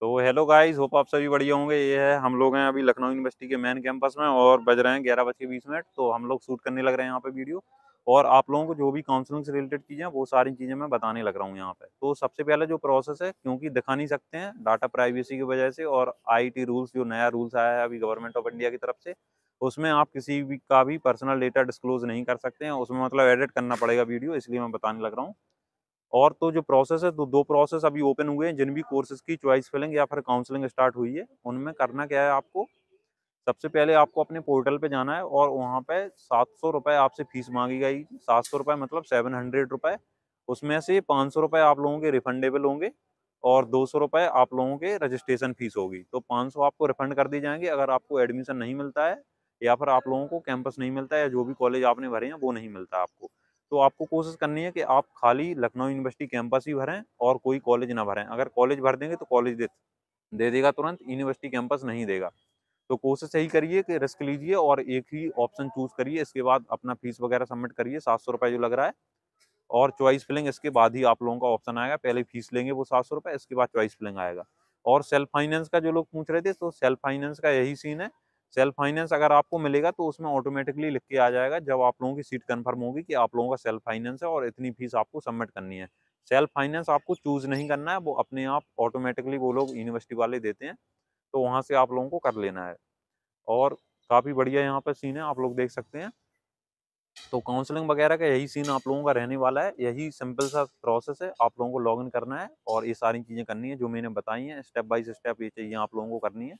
तो hello guys hope आप सभी बढ़िया होंगे ये है हम लोग हैं अभी लखनऊ यूनिवर्सिटी के मेन कैंपस में और बज रहे हैं ग्यारह बज के बीस मिनट तो हम लोग शूट करने लग रहे हैं यहाँ पे वीडियो और आप लोगों को जो भी काउंसलिंग से रिलेटेड चीज़ें वो सारी चीज़ें मैं बताने लग रहा हूँ यहाँ पे तो सबसे पहले जो प्रोसेस है क्योंकि दिखा नहीं सकते हैं डाटा प्राइवेसी की वजह से और आई रूल्स जो नया रूल्स आया है अभी गवर्नमेंट ऑफ इंडिया की तरफ से उसमें आप किसी भी का भी पर्सनल डेटा डिस्क्लोज नहीं कर सकते हैं उसमें मतलब एडिट करना पड़ेगा वीडियो इसलिए मैं बताने लग रहा हूँ और तो जो प्रोसेस है तो दो प्रोसेस अभी ओपन हुए हैं जिन भी कोर्सेज की चॉइस फिलिंग या फिर काउंसलिंग स्टार्ट हुई है उनमें करना क्या है आपको सबसे पहले आपको अपने पोर्टल पे जाना है और वहाँ पे सात सौ रुपये आपसे फीस मांगी गई सात सौ रुपये मतलब सेवन हंड्रेड रुपये उसमें से पाँच सौ रुपये आप लोगों के रिफंडेबल होंगे और दो सौ रुपये आप लोगों के रजिस्ट्रेशन फीस होगी तो पाँच सौ आपको रिफंड कर दिए जाएंगे अगर आपको एडमिशन नहीं मिलता है या फिर आप लोगों को कैंपस नहीं मिलता है या जो भी कॉलेज आपने भरे हैं वो नहीं मिलता आपको तो आपको कोशिश करनी है कि आप खाली लखनऊ यूनिवर्सिटी कैंपस ही भरें और कोई कॉलेज ना भरें अगर कॉलेज भर देंगे तो कॉलेज दे दे देगा तुरंत यूनिवर्सिटी कैंपस नहीं देगा तो कोशिश यही करिए कि रिस्क लीजिए और एक ही ऑप्शन चूज करिए इसके बाद अपना फीस वगैरह सबमिट करिए सात सौ रुपये जो लग रहा है और चॉइस फिलिंग इसके बाद ही आप लोगों का ऑप्शन आएगा पहले फीस लेंगे वो सात सौ रुपये इसके बाद चॉइस फिलिंग आएगा और सेल्फ फाइनेंस का जो लोग पूछ रहे थे तो सेल्फ फाइनेंस का यही सीन है सेल्फ फाइनेंस अगर आपको मिलेगा तो उसमें ऑटोमेटिकली लिख के आ जाएगा जब आप लोगों की सीट कन्फर्म होगी कि आप लोगों का सेल्फ फाइनेंस है और इतनी फीस आपको सबमिट करनी है सेल्फ फाइनेंस आपको चूज़ नहीं करना है वो अपने आप ऑटोमेटिकली वो लोग यूनिवर्सिटी वाले देते हैं तो वहाँ से आप लोगों को कर लेना है और काफ़ी बढ़िया यहाँ पर सीन है आप लोग देख सकते हैं तो काउंसलिंग वगैरह का यही सीन आप लोगों का रहने वाला है यही सिंपल सा प्रोसेस है आप लोगों को लॉगिन करना है और ये सारी चीज़ें करनी है जो मैंने बताई हैं स्टेप बाय स्टेप ये चीज़ें आप लोगों को करनी है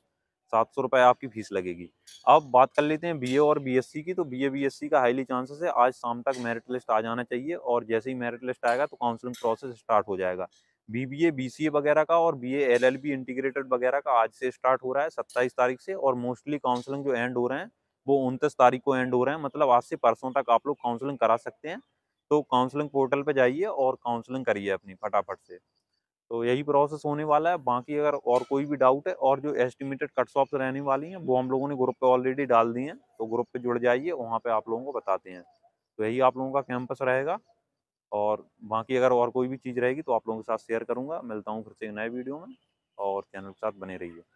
सात सौ रुपये आपकी फीस लगेगी अब बात कर लेते हैं बीए और बीएससी की तो बीए बीएससी का हाईली चांसेस है आज शाम तक मेरिट लिस्ट आ जाना चाहिए और जैसे ही मेरिट लिस्ट आएगा तो काउंसलिंग प्रोसेस स्टार्ट हो जाएगा बीबीए बीसीए वगैरह का और बीए एलएलबी इंटीग्रेटेड वगैरह का आज से स्टार्ट हो रहा है सत्ताईस तारीख से और मोस्टली काउंसलिंग जो एंड हो रहे हैं वो उनतीस तारीख को एंड हो रहे हैं मतलब आज से परसों तक आप लोग काउंसलिंग करा सकते हैं तो काउंसलिंग पोर्टल पर जाइए और काउंसलिंग करिए अपनी फटाफट से तो यही प्रोसेस होने वाला है बाकी अगर और कोई भी डाउट है और जो एस्टिमेटेड कट शॉप रहने वाली हैं वो हम लोगों ने ग्रुप पे ऑलरेडी डाल दी हैं तो ग्रुप पे जुड़ जाइए वहाँ पे आप लोगों को बताते हैं तो यही आप लोगों का कैंपस रहेगा और बाकी अगर और कोई भी चीज़ रहेगी तो आप लोगों के साथ शेयर करूँगा मिलता हूँ फिर से एक नए वीडियो में और चैनल के साथ बने रहिए